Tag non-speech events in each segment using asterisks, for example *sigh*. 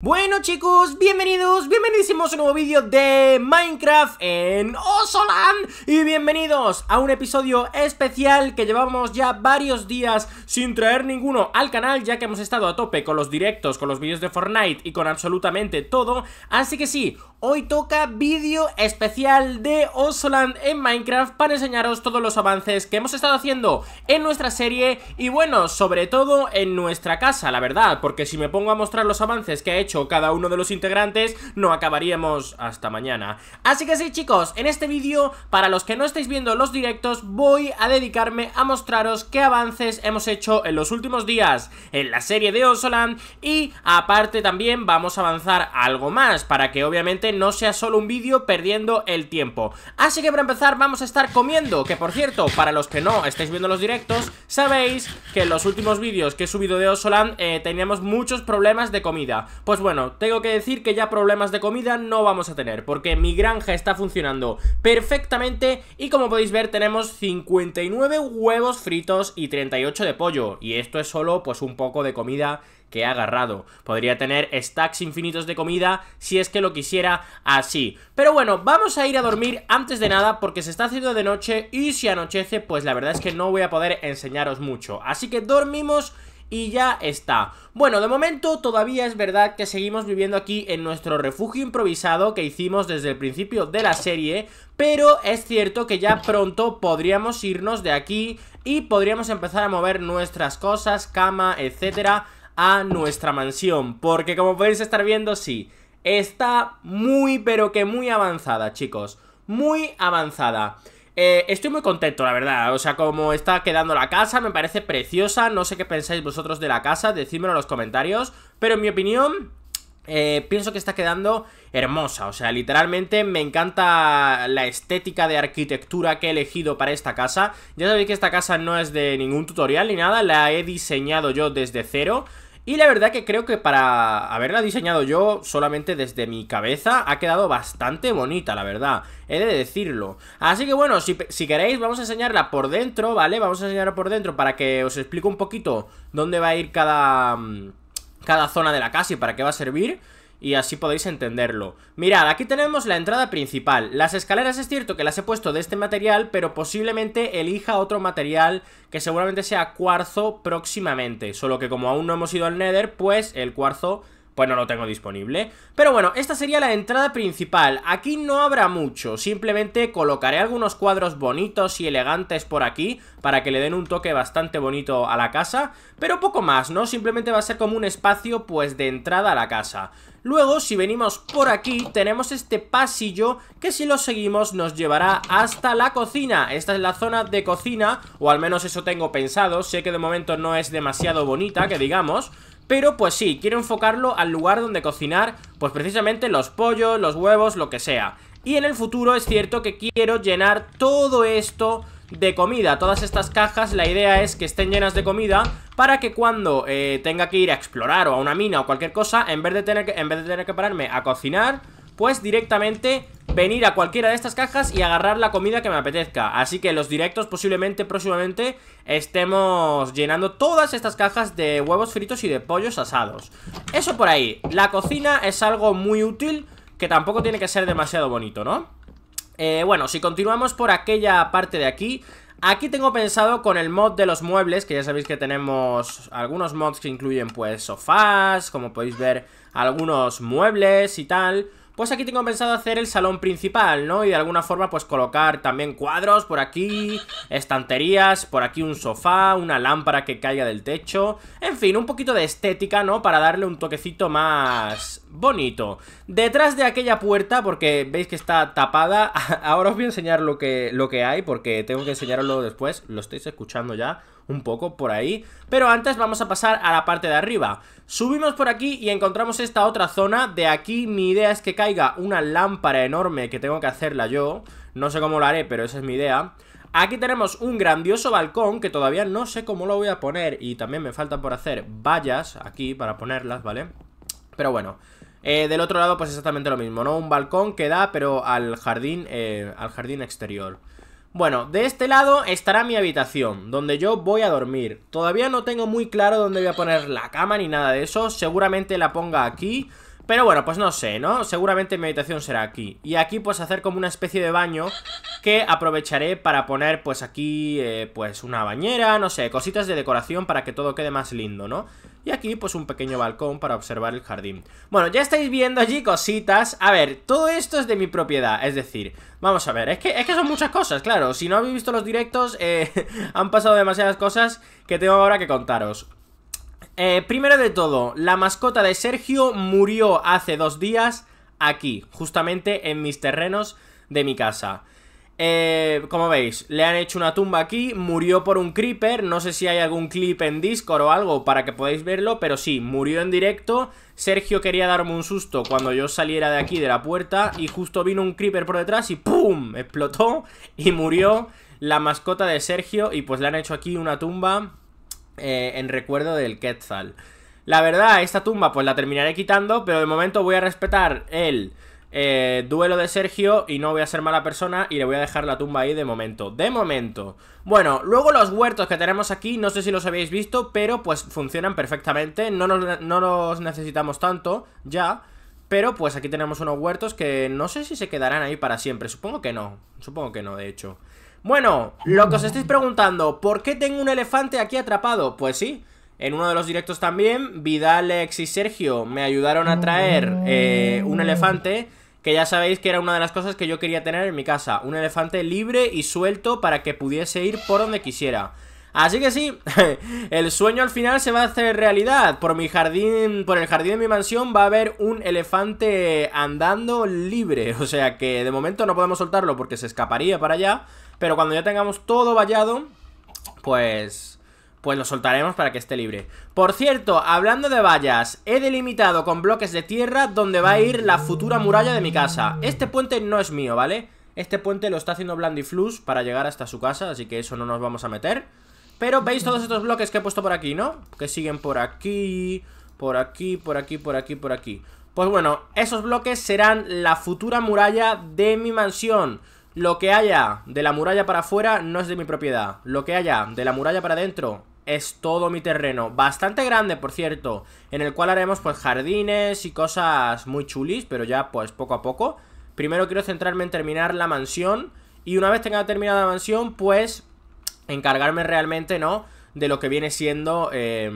Bueno chicos, bienvenidos, bienvenidísimos a un nuevo vídeo de Minecraft en Osoland Y bienvenidos a un episodio especial que llevamos ya varios días sin traer ninguno al canal Ya que hemos estado a tope con los directos, con los vídeos de Fortnite y con absolutamente todo Así que sí, hoy toca vídeo especial de Osoland en Minecraft Para enseñaros todos los avances que hemos estado haciendo en nuestra serie Y bueno, sobre todo en nuestra casa, la verdad Porque si me pongo a mostrar los avances que he hecho cada uno de los integrantes, no acabaríamos hasta mañana. Así que sí, chicos, en este vídeo, para los que no estáis viendo los directos, voy a dedicarme a mostraros qué avances hemos hecho en los últimos días en la serie de Osoland y aparte también vamos a avanzar algo más para que obviamente no sea solo un vídeo perdiendo el tiempo. Así que para empezar vamos a estar comiendo, que por cierto, para los que no estáis viendo los directos, sabéis que en los últimos vídeos que he subido de Osoland eh, teníamos muchos problemas de comida. Pues pues bueno, tengo que decir que ya problemas de comida no vamos a tener Porque mi granja está funcionando perfectamente Y como podéis ver tenemos 59 huevos fritos y 38 de pollo Y esto es solo pues un poco de comida que he agarrado. Podría tener stacks infinitos de comida si es que lo quisiera así. Pero bueno, vamos a ir a dormir antes de nada porque se está haciendo de noche y si anochece pues la verdad es que no voy a poder enseñaros mucho. Así que dormimos y ya está. Bueno, de momento todavía es verdad que seguimos viviendo aquí en nuestro refugio improvisado que hicimos desde el principio de la serie, pero es cierto que ya pronto podríamos irnos de aquí y podríamos empezar a mover nuestras cosas, cama, etcétera, a nuestra mansión, porque como podéis estar viendo, sí, está muy pero que muy avanzada, chicos, muy avanzada. Eh, estoy muy contento, la verdad. O sea, como está quedando la casa, me parece preciosa. No sé qué pensáis vosotros de la casa, decídmelo en los comentarios. Pero en mi opinión, eh, pienso que está quedando hermosa, o sea, literalmente me encanta la estética de arquitectura que he elegido para esta casa. Ya sabéis que esta casa no es de ningún tutorial ni nada, la he diseñado yo desde cero. Y la verdad que creo que para haberla diseñado yo solamente desde mi cabeza ha quedado bastante bonita, la verdad, he de decirlo. Así que bueno, si, queréis vamos a enseñarla por dentro, ¿vale? Vamos a enseñarla por dentro para que os explique un poquito dónde va a ir cada, mm, cada zona de la casa y para qué va a servir y así podéis entenderlo. Mirad, aquí tenemos la entrada principal. Las escaleras es cierto que las he puesto de este material, pero posiblemente elija otro material que seguramente sea cuarzo próximamente. Solo que como aún no hemos ido al Nether, pues el cuarzo pues no lo tengo disponible. Pero bueno, esta sería la entrada principal. Aquí no habrá mucho, simplemente colocaré algunos cuadros bonitos y elegantes por aquí para que le den un toque bastante bonito a la casa, pero poco más, ¿no? Simplemente va a ser como un espacio pues de entrada a la casa. Luego, si venimos por aquí, tenemos este pasillo que si lo seguimos nos llevará hasta la cocina. Esta es la zona de cocina, o al menos eso tengo pensado, sé que de momento no es demasiado bonita, que digamos, pero pues sí, quiero enfocarlo al lugar donde cocinar pues precisamente los pollos, los huevos, lo que sea. Y en el futuro es cierto que quiero llenar todo esto de comida Todas estas cajas la idea es que estén llenas de comida Para que cuando eh, tenga que ir a explorar o a una mina o cualquier cosa En vez de tener que, en vez de tener que pararme a cocinar Pues directamente venir a cualquiera de estas cajas y agarrar la comida que me apetezca Así que los directos posiblemente próximamente estemos llenando todas estas cajas de huevos fritos y de pollos asados Eso por ahí, la cocina es algo muy útil que tampoco tiene que ser demasiado bonito, ¿no? Eh, bueno, si continuamos por aquella parte de aquí Aquí tengo pensado con el mod de los muebles, que ya sabéis que tenemos algunos mods que incluyen pues sofás, como podéis ver, algunos muebles y tal pues aquí tengo pensado hacer el salón principal, ¿no? Y de alguna forma pues colocar también cuadros por aquí, estanterías, por aquí un sofá, una lámpara que caiga del techo En fin, un poquito de estética, ¿no? Para darle un toquecito más bonito Detrás de aquella puerta, porque veis que está tapada *laughs* Ahora os voy a enseñar lo que, lo que hay, porque tengo que enseñaroslo después Lo estáis escuchando ya un poco por ahí Pero antes vamos a pasar a la parte de arriba Subimos por aquí y encontramos esta otra zona De aquí mi idea es que caiga una lámpara enorme que tengo que hacerla yo No sé cómo lo haré, pero esa es mi idea Aquí tenemos un grandioso balcón que todavía no sé cómo lo voy a poner Y también me falta por hacer vallas aquí para ponerlas, ¿vale? Pero bueno, eh, del otro lado pues exactamente lo mismo, ¿no? Un balcón que da pero al jardín, eh, al jardín exterior bueno, de este lado estará mi habitación, donde yo voy a dormir. Todavía no tengo muy claro dónde voy a poner la cama ni nada de eso. Seguramente la ponga aquí. Pero bueno, pues no sé, ¿no? Seguramente mi habitación será aquí. Y aquí pues hacer como una especie de baño que aprovecharé para poner pues aquí eh, pues una bañera, no sé, cositas de decoración para que todo quede más lindo, ¿no? Y aquí pues un pequeño balcón para observar el jardín Bueno, ya estáis viendo allí cositas A ver, todo esto es de mi propiedad Es decir, vamos a ver, es que, es son muchas cosas, claro Si no habéis visto los directos, eh, *laughs* han pasado demasiadas cosas que tengo ahora que contaros eh, Primero de todo, la mascota de Sergio murió hace dos días aquí Justamente en mis terrenos de mi casa eh, como veis, le han hecho una tumba aquí, murió por un creeper, no sé si hay algún clip en Discord o algo para que podáis verlo, pero sí, murió en directo, Sergio quería darme un susto cuando yo saliera de aquí de la puerta y justo vino un creeper por detrás y ¡pum! explotó y murió la mascota de Sergio y pues le han hecho aquí una tumba eh, en recuerdo del Quetzal. La verdad, esta tumba pues la terminaré quitando, pero de momento voy a respetar el eh, duelo de Sergio y no voy a ser mala persona y le voy a dejar la tumba ahí de momento, de momento Bueno, luego los huertos que tenemos aquí, no sé si los habéis visto, pero pues funcionan perfectamente No nos, necesitamos tanto ya pero pues aquí tenemos unos huertos que no sé si se quedarán ahí para siempre Supongo que no, supongo que no de hecho Bueno, lo que os estáis preguntando ¿Por qué tengo un elefante aquí atrapado? Pues sí, en uno de los directos también Vidal, y Sergio me ayudaron a traer eh, un elefante que ya sabéis que era una de las cosas que yo quería tener en mi casa, un elefante libre y suelto para que pudiese ir por donde quisiera. Así que sí, *laughs* el sueño al final se va a hacer realidad. Por mi jardín, por el jardín de mi mansión va a haber un elefante andando libre. *laughs* O sea que de momento no podemos soltarlo porque se escaparía para allá. Pero cuando ya tengamos todo vallado, pues pues lo soltaremos para que esté libre. Por cierto, hablando de vallas, he delimitado con bloques de tierra donde va a ir la futura muralla de mi casa. Este puente no es mío, ¿vale? Este puente lo está haciendo Blandiflus para llegar hasta su casa, así que eso no nos vamos a meter. Pero veis todos estos bloques que he puesto por aquí, ¿no? Que siguen por aquí, por aquí, por aquí, por aquí, por aquí. Pues bueno, esos bloques serán la futura muralla de mi mansión. Lo que haya de la muralla para afuera no es de mi propiedad. Lo que haya de la muralla para adentro es todo mi terreno. Bastante grande, por cierto, en el cual haremos pues jardines y cosas muy chulis, pero ya pues poco a poco. Primero quiero centrarme en terminar la mansión y una vez tenga terminada la mansión, pues encargarme realmente, ¿no? De lo que viene siendo... Eh,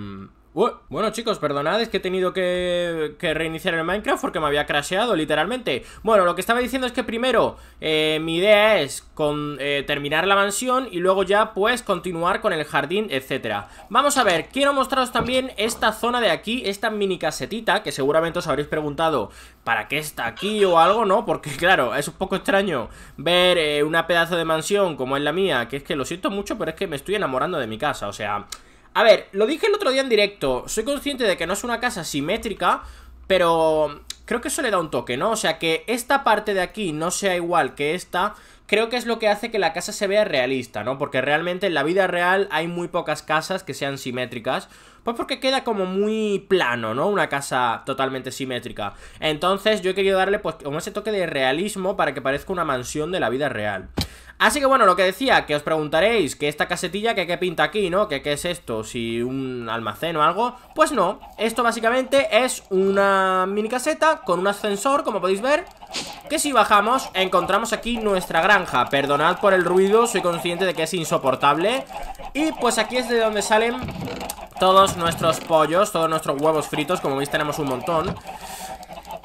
bueno chicos, perdonad, es que he tenido que, que, reiniciar el Minecraft porque me había crasheado literalmente Bueno, lo que estaba diciendo es que primero eh, mi idea es con, eh, terminar la mansión y luego ya pues continuar con el jardín, etcétera Vamos a ver, quiero mostraros también esta zona de aquí, esta mini casetita que seguramente os habréis preguntado ¿Para qué está aquí o algo? No, porque claro, es un poco extraño ver eh, una pedazo de mansión como es la mía Que es que lo siento mucho, pero es que me estoy enamorando de mi casa, o sea... A ver, lo dije el otro día en directo. Soy consciente de que no es una casa simétrica, pero creo que eso le da un toque, ¿no? O sea, que esta parte de aquí no sea igual que esta, creo que es lo que hace que la casa se vea realista, ¿no? Porque realmente en la vida real hay muy pocas casas que sean simétricas, pues porque queda como muy plano, ¿no? Una casa totalmente simétrica. Entonces yo he querido darle pues como ese toque de realismo para que parezca una mansión de la vida real. Así que bueno, lo que decía, que os preguntaréis que esta casetilla, que qué pinta aquí, ¿no? Que qué es esto, si un almacén o algo Pues no, esto básicamente es una mini caseta con un ascensor, como podéis ver Que si bajamos, encontramos aquí nuestra granja Perdonad por el ruido, soy consciente de que es insoportable Y pues aquí es de donde salen todos nuestros pollos, todos nuestros huevos fritos Como veis tenemos un montón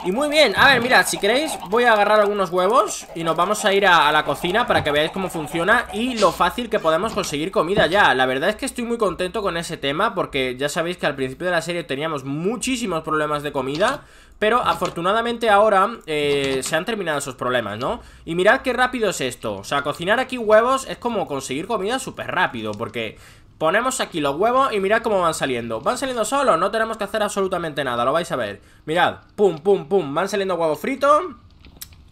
y muy bien, a ver, mirad, si queréis voy a agarrar algunos huevos y nos vamos a ir a, la cocina para que veáis cómo funciona y lo fácil que podemos conseguir comida ya. La verdad es que estoy muy contento con ese tema porque ya sabéis que al principio de la serie teníamos muchísimos problemas de comida, pero afortunadamente ahora eh, se han terminado esos problemas, ¿no? Y mirad qué rápido es esto, o sea, cocinar aquí huevos es como conseguir comida súper rápido porque Ponemos aquí los huevos y mirad cómo van saliendo Van saliendo solos, no tenemos que hacer absolutamente nada Lo vais a ver, mirad, pum, pum, pum Van saliendo huevos fritos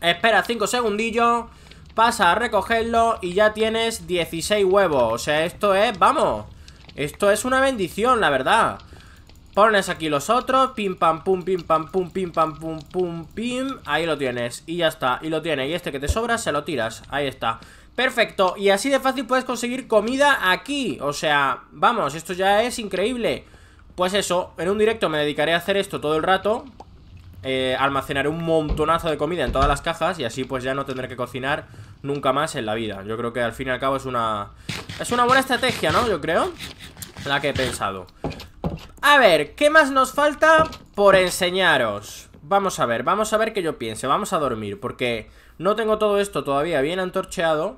Espera 5 segundillos Pasa a recogerlo y ya tienes 16 huevos O sea, esto es, vamos Esto es una bendición, la verdad Pones aquí los otros, pim pam pum, pim pam pum, pim pam pum, pum pim Ahí lo tienes, y ya está, y lo tiene Y este que te sobra se lo tiras, ahí está Perfecto, y así de fácil puedes conseguir comida aquí O sea, vamos, esto ya es increíble Pues eso, en un directo me dedicaré a hacer esto todo el rato eh, Almacenaré un montonazo de comida en todas las cajas Y así pues ya no tendré que cocinar nunca más en la vida Yo creo que al fin y al cabo es una... Es una buena estrategia, ¿no? Yo creo La que he pensado a ver, ¿qué más nos falta por enseñaros? Vamos a ver, vamos a ver qué yo piense Vamos a dormir, porque no tengo todo esto todavía bien antorcheado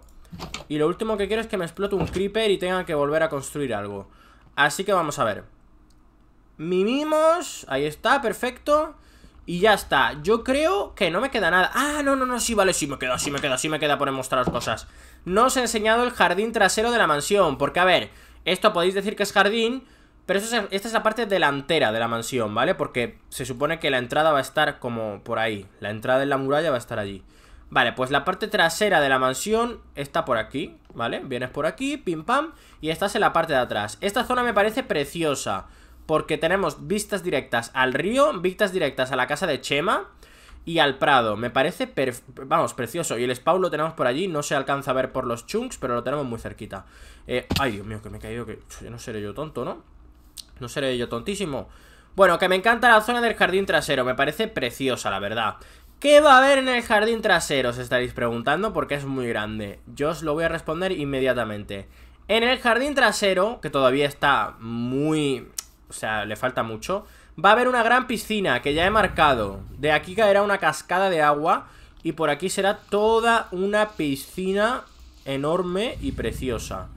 Y lo último que quiero es que me explote un creeper y tenga que volver a construir algo Así que vamos a ver Mimimos, ahí está, perfecto Y ya está, yo creo que no me queda nada Ah, no, no, no, sí, vale, sí me queda, sí me queda, sí me queda por mostraros cosas No os he enseñado el jardín trasero de la mansión Porque, a ver, esto podéis decir que es jardín pero esta es la parte delantera de la mansión, ¿vale? Porque se supone que la entrada va a estar como por ahí. La entrada en la muralla va a estar allí. Vale, pues la parte trasera de la mansión está por aquí, ¿vale? Vienes por aquí, pim pam, y estás en la parte de atrás. Esta zona me parece preciosa, porque tenemos vistas directas al río, vistas directas a la casa de Chema y al Prado. Me parece, vamos, precioso. Y el spawn lo tenemos por allí, no se alcanza a ver por los chunks, pero lo tenemos muy cerquita. Eh, ay, Dios mío, que me he caído, que yo no seré yo tonto, ¿no? No seré yo tontísimo. Bueno, que me encanta la zona del jardín trasero. Me parece preciosa, la verdad. ¿Qué va a haber en el jardín trasero? Os estaréis preguntando porque es muy grande. Yo os lo voy a responder inmediatamente. En el jardín trasero, que todavía está muy... O sea, le falta mucho. Va a haber una gran piscina que ya he marcado. De aquí caerá una cascada de agua. Y por aquí será toda una piscina enorme y preciosa.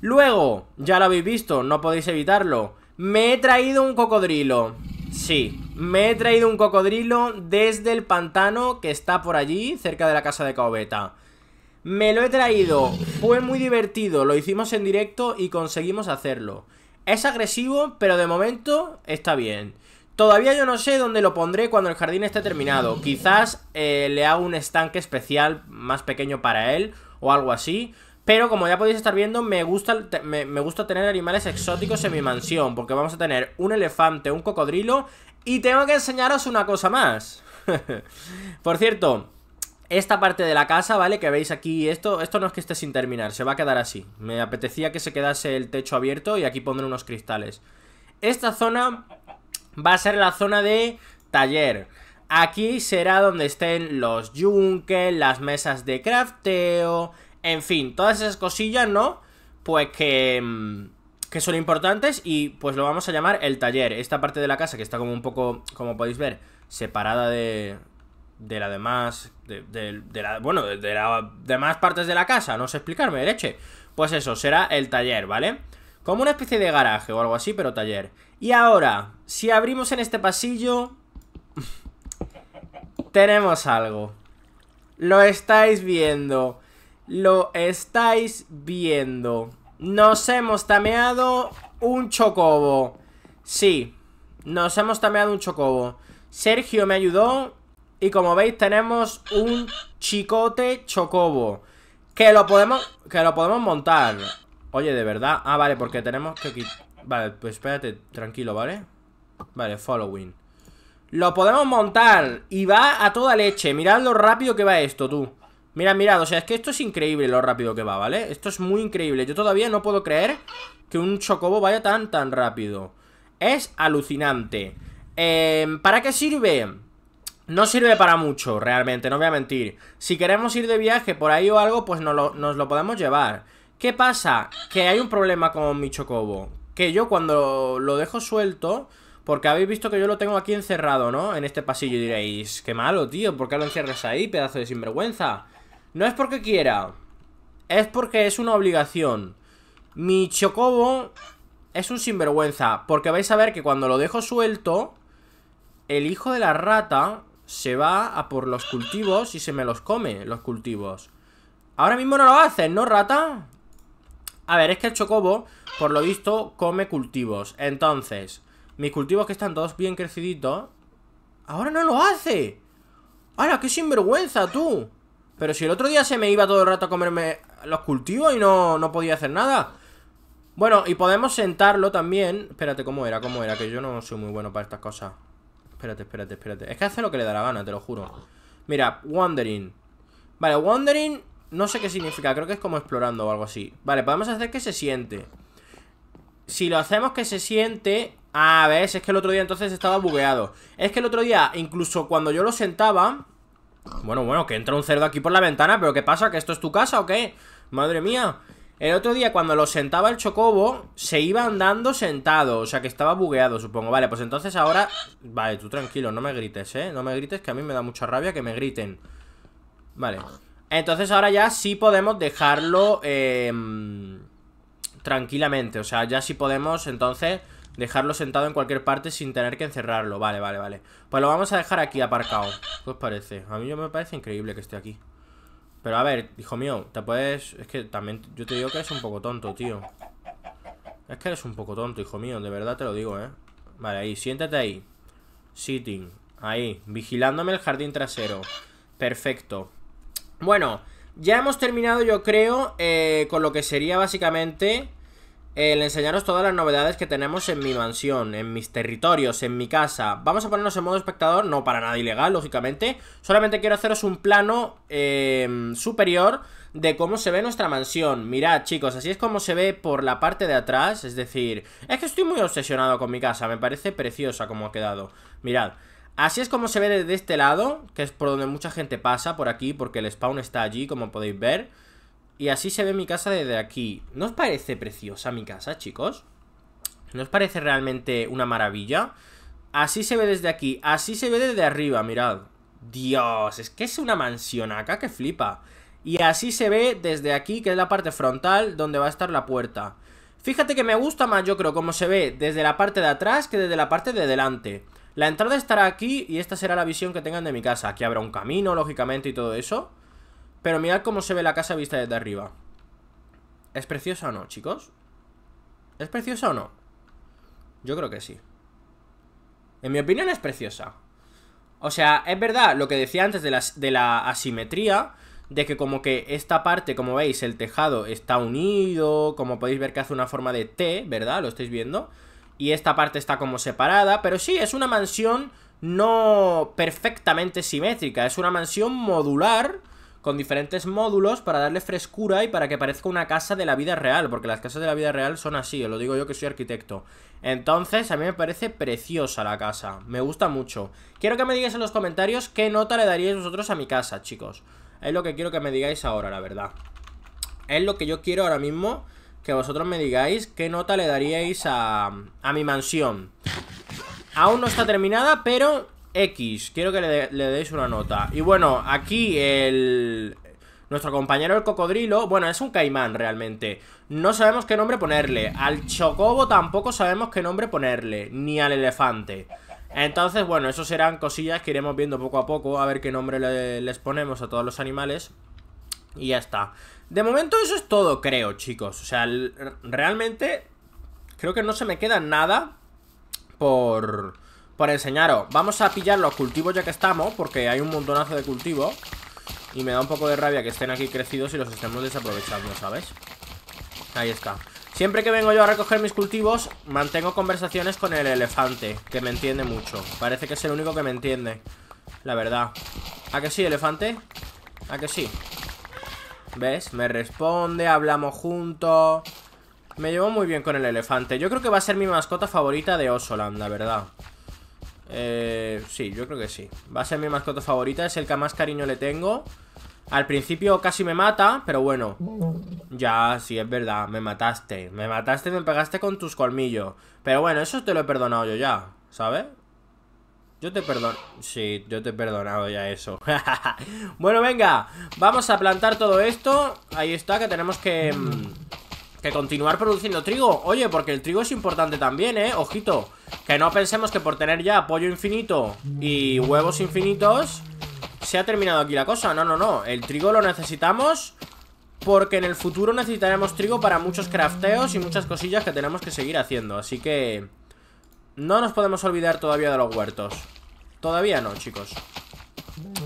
Luego, ya lo habéis visto, no podéis evitarlo. Me he traído un cocodrilo. Sí, me he traído un cocodrilo desde el pantano que está por allí, cerca de la casa de Caobeta. Me lo he traído, fue muy divertido, lo hicimos en directo y conseguimos hacerlo. Es agresivo, pero de momento está bien. Todavía yo no sé dónde lo pondré cuando el jardín esté terminado. Quizás eh, le hago un estanque especial más pequeño para él o algo así. Pero como ya podéis estar viendo, me gusta, me, gusta tener animales exóticos en mi mansión Porque vamos a tener un elefante, un cocodrilo Y tengo que enseñaros una cosa más *laughs* Por cierto, esta parte de la casa, ¿vale? Que veis aquí, esto, esto no es que esté sin terminar, se va a quedar así Me apetecía que se quedase el techo abierto y aquí pondré unos cristales Esta zona va a ser la zona de taller Aquí será donde estén los yunques, las mesas de crafteo en fin, todas esas cosillas, ¿no? Pues que... Mm, que son importantes y pues lo vamos a llamar el taller. Esta parte de la casa que está como un poco, como podéis ver, separada de, de la demás, de, la, bueno, de, las demás partes de la casa, no sé explicarme, dereche. Pues eso, será el taller, ¿vale? Como una especie de garaje o algo así, pero taller. Y ahora, si abrimos en este pasillo, *laughs* tenemos algo. Lo estáis viendo lo estáis viendo. Nos hemos tameado un chocobo. Sí, nos hemos tameado un chocobo. Sergio me ayudó y como veis tenemos un chicote chocobo. Que lo podemos, que lo podemos montar. Oye, de verdad. Ah, vale, porque tenemos que Vale, pues espérate, tranquilo, ¿vale? Vale, following. Lo podemos montar y va a toda leche. Mirad lo rápido que va esto, tú. Mira, mirad, o sea, es que esto es increíble lo rápido que va, ¿vale? Esto es muy increíble Yo todavía no puedo creer que un chocobo vaya tan, tan rápido Es alucinante em, ¿Para qué sirve? No sirve para mucho, realmente, no voy a mentir Si queremos ir de viaje por ahí o algo, pues nos lo, nos lo podemos llevar ¿Qué pasa? Que hay un problema con mi chocobo Que yo cuando lo dejo suelto... Porque habéis visto que yo lo tengo aquí encerrado, ¿no? En este pasillo diréis, qué malo, tío, ¿por qué lo encierras ahí, pedazo de sinvergüenza? No es porque quiera. Es porque es una obligación. Mi Chocobo es un sinvergüenza. Porque vais a ver que cuando lo dejo suelto, el hijo de la rata se va a por los cultivos y se me los come, los cultivos. Ahora mismo no lo hacen, ¿no, rata? A ver, es que el Chocobo, por lo visto, come cultivos. Entonces, mis cultivos que están todos bien creciditos, ahora no lo hace. ¡Hala, qué sinvergüenza, tú! Pero si el otro día se me iba todo el rato a comerme los cultivos y no, no podía hacer nada. Bueno, y podemos sentarlo también. Espérate, ¿cómo era? ¿Cómo era? Que yo no soy muy bueno para estas cosas. Espérate, espérate, espérate. Es que hace lo que le da la gana, te lo juro. Mira, Wandering. Vale, Wandering no sé qué significa. Creo que es como explorando o algo así. Vale, podemos hacer que se siente. Si lo hacemos que se siente... a ah, ves, es que el otro día entonces estaba bugueado. Es que el otro día, incluso cuando yo lo sentaba... Bueno, bueno, que entra un cerdo aquí por la ventana ¿Pero qué pasa? ¿Que esto es tu casa o qué? Madre mía El otro día cuando lo sentaba el chocobo Se iba andando sentado O sea que estaba bugueado, supongo Vale, pues entonces ahora... Vale, tú tranquilo, no me grites, ¿eh? No me grites que a mí me da mucha rabia que me griten Vale Entonces ahora ya sí podemos dejarlo em, Tranquilamente O sea, ya sí podemos entonces Dejarlo sentado en cualquier parte sin tener que encerrarlo. Vale, vale, vale. Pues lo vamos a dejar aquí aparcado. ¿Qué os parece? A mí me parece increíble que esté aquí. Pero a ver, hijo mío, te puedes... Es que también yo te digo que eres un poco tonto, tío. Es que eres un poco tonto, hijo mío. De verdad te lo digo, ¿eh? Vale, ahí. Siéntate ahí. Sitting. Ahí. Vigilándome el jardín trasero. Perfecto. Bueno, ya hemos terminado, yo creo, eh, con lo que sería básicamente el enseñaros todas las novedades que tenemos en mi mansión, en mis territorios, en mi casa. Vamos a ponernos en modo espectador, no para nada ilegal, lógicamente. Solamente quiero haceros un plano em, superior de cómo se ve nuestra mansión. Mirad, chicos, así es como se ve por la parte de atrás. Es decir, es que estoy muy obsesionado con mi casa, me parece preciosa como ha quedado. Mirad. Así es como se ve desde este lado, que es por donde mucha gente pasa, por aquí, porque el spawn está allí, como podéis ver. Y así se ve mi casa desde aquí. ¿No os parece preciosa mi casa, chicos? ¿No os parece realmente una maravilla? Así se ve desde aquí, así se ve desde arriba, mirad. Dios, es que es una mansión acá que flipa. Y así se ve desde aquí, que es la parte frontal donde va a estar la puerta. Fíjate que me gusta más, yo creo, cómo se ve desde la parte de atrás que desde la parte de delante. La entrada estará aquí y esta será la visión que tengan de mi casa. Aquí habrá un camino, lógicamente, y todo eso. Pero mirad cómo se ve la casa vista desde arriba. ¿Es preciosa o no, chicos? ¿Es preciosa o no? Yo creo que sí. En mi opinión es preciosa. O sea, es verdad lo que decía antes de la, de la asimetría, de que como que esta parte, como veis, el tejado está unido, como podéis ver que hace una forma de T, ¿verdad? Lo estáis viendo. Y esta parte está como separada, pero sí, es una mansión no perfectamente simétrica, es una mansión modular con diferentes módulos para darle frescura y para que parezca una casa de la vida real, porque las casas de la vida real son así, os lo digo yo que soy arquitecto. Entonces, a mí me parece preciosa la casa, me gusta mucho. Quiero que me digáis en los comentarios qué nota le daríais vosotros a mi casa, chicos. Es lo que quiero que me digáis ahora, la verdad. Es lo que yo quiero ahora mismo que vosotros me digáis qué nota le daríais a, a mi mansión. Aún no está terminada, pero X. Quiero que le, deis una nota. Y bueno, aquí el... Nuestro compañero el cocodrilo, bueno, es un caimán realmente No sabemos qué nombre ponerle Al chocobo tampoco sabemos qué nombre ponerle Ni al elefante Entonces, bueno, eso serán cosillas que iremos viendo poco a poco A ver qué nombre les ponemos a todos los animales Y ya está De momento eso es todo, creo, chicos O sea, realmente creo que no se me queda nada Por por enseñaros Vamos a pillar los cultivos ya que estamos Porque hay un montonazo de cultivos Y me da un poco de rabia que estén aquí crecidos Y los estemos desaprovechando, ¿sabes? Ahí está Siempre que vengo yo a recoger mis cultivos Mantengo conversaciones con el elefante Que me entiende mucho Parece que es el único que me entiende La verdad ¿A que sí, elefante? ¿A que sí? ¿Ves? Me responde, hablamos juntos Me llevo muy bien con el elefante Yo creo que va a ser mi mascota favorita de Osoland, la verdad eh, sí, yo creo que sí Va a ser mi mascota favorita, es el que más cariño le tengo Al principio casi me mata, pero bueno Ya, sí, es verdad, me mataste Me mataste, me pegaste con tus colmillos Pero bueno, eso te lo he perdonado yo ya, ¿sabes? Yo te perdono... Sí, yo te he perdonado ya eso *laughs* Bueno, venga Vamos a plantar todo esto Ahí está, que tenemos que... Mm, que continuar produciendo trigo. Oye, porque el trigo es importante también, ¿eh? Ojito, que no pensemos que por tener ya pollo infinito y huevos infinitos se ha terminado aquí la cosa. No, no, no, el trigo lo necesitamos porque en el futuro necesitaremos trigo para muchos crafteos y muchas cosillas que tenemos que seguir haciendo. Así que no nos podemos olvidar todavía de los huertos. Todavía no, chicos.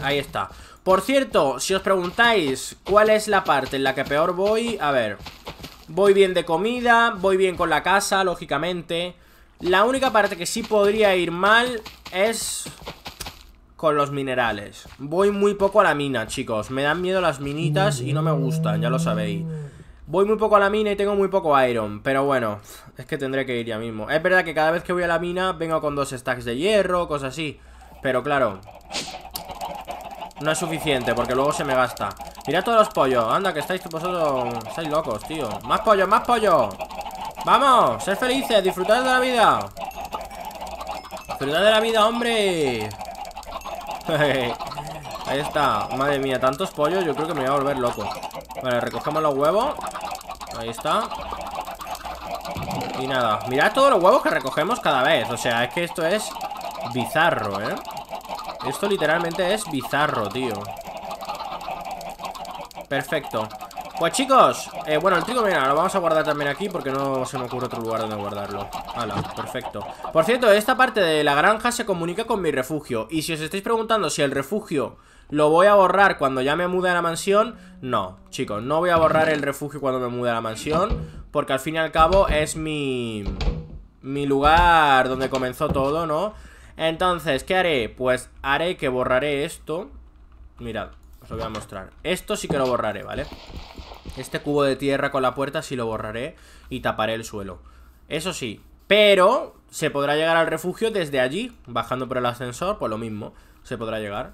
Ahí está. Por cierto, si os preguntáis cuál es la parte en la que peor voy, a ver, Voy bien de comida, voy bien con la casa, lógicamente. La única parte que sí podría ir mal es con los minerales. Voy muy poco a la mina, chicos. Me dan miedo las minitas y no me gustan, ya lo sabéis. Voy muy poco a la mina y tengo muy poco iron, pero bueno, es que tendré que ir ya mismo. Es verdad que cada vez que voy a la mina vengo con dos stacks de hierro, cosas así, pero claro, no es suficiente, porque luego se me gasta mira todos los pollos, anda, que estáis vosotros Estáis locos, tío ¡Más pollo, más pollo ¡Vamos! ¡Ser felices! ¡Disfrutar de la vida! ¡Disfrutar de la vida, hombre! *laughs* Ahí está, madre mía, tantos pollos Yo creo que me voy a volver loco Vale, recogemos los huevos Ahí está Y nada, mirad todos los huevos que recogemos cada vez O sea, es que esto es bizarro, ¿eh? Esto literalmente es bizarro, tío Perfecto Pues chicos, eh, bueno, el trigo, mira, lo vamos a guardar también aquí Porque no se me ocurre otro lugar donde guardarlo Hala, perfecto Por cierto, esta parte de la granja se comunica con mi refugio Y si os estáis preguntando si el refugio lo voy a borrar cuando ya me mude a la mansión No, chicos, no voy a borrar el refugio cuando me mude a la mansión Porque al fin y al cabo es mi... Mi lugar donde comenzó todo, ¿no? Entonces, ¿qué haré? Pues haré que borraré esto. Mirad, os lo voy a mostrar. Esto sí que lo borraré, ¿vale? Este cubo de tierra con la puerta sí lo borraré y taparé el suelo. Eso sí, pero se podrá llegar al refugio desde allí, bajando por el ascensor, pues lo mismo, se podrá llegar.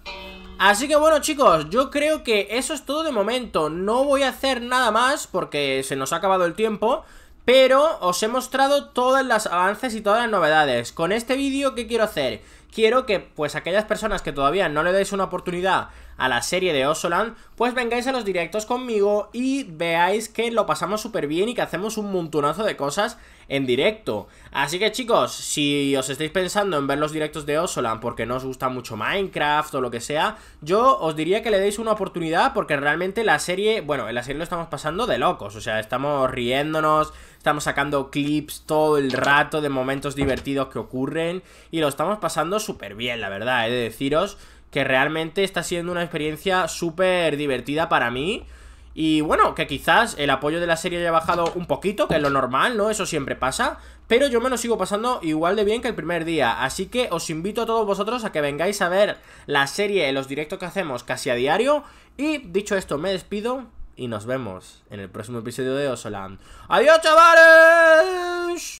Así que bueno chicos, yo creo que eso es todo de momento, no voy a hacer nada más porque se nos ha acabado el tiempo... Pero os he mostrado todos los avances y todas las novedades. Con este vídeo, ¿qué quiero hacer? Quiero que, pues, aquellas personas que todavía no le dais una oportunidad a la serie de Osolan, pues vengáis a los directos conmigo y veáis que lo pasamos súper bien y que hacemos un montonazo de cosas en directo. Así que chicos, si os estáis pensando en ver los directos de Osolan porque no os gusta mucho Minecraft o lo que sea, yo os diría que le deis una oportunidad porque realmente la serie, bueno, en la serie lo estamos pasando de locos, o sea, estamos riéndonos, estamos sacando clips todo el rato de momentos divertidos que ocurren y lo estamos pasando súper bien, la verdad, he de deciros que realmente está siendo una experiencia súper divertida para mí. Y bueno, que quizás el apoyo de la serie haya bajado un poquito, que es lo normal, ¿no? Eso siempre pasa. Pero yo me lo sigo pasando igual de bien que el primer día. Así que os invito a todos vosotros a que vengáis a ver la serie, los directos que hacemos casi a diario. Y dicho esto, me despido y nos vemos en el próximo episodio de Osoland. ¡Adiós, chavales!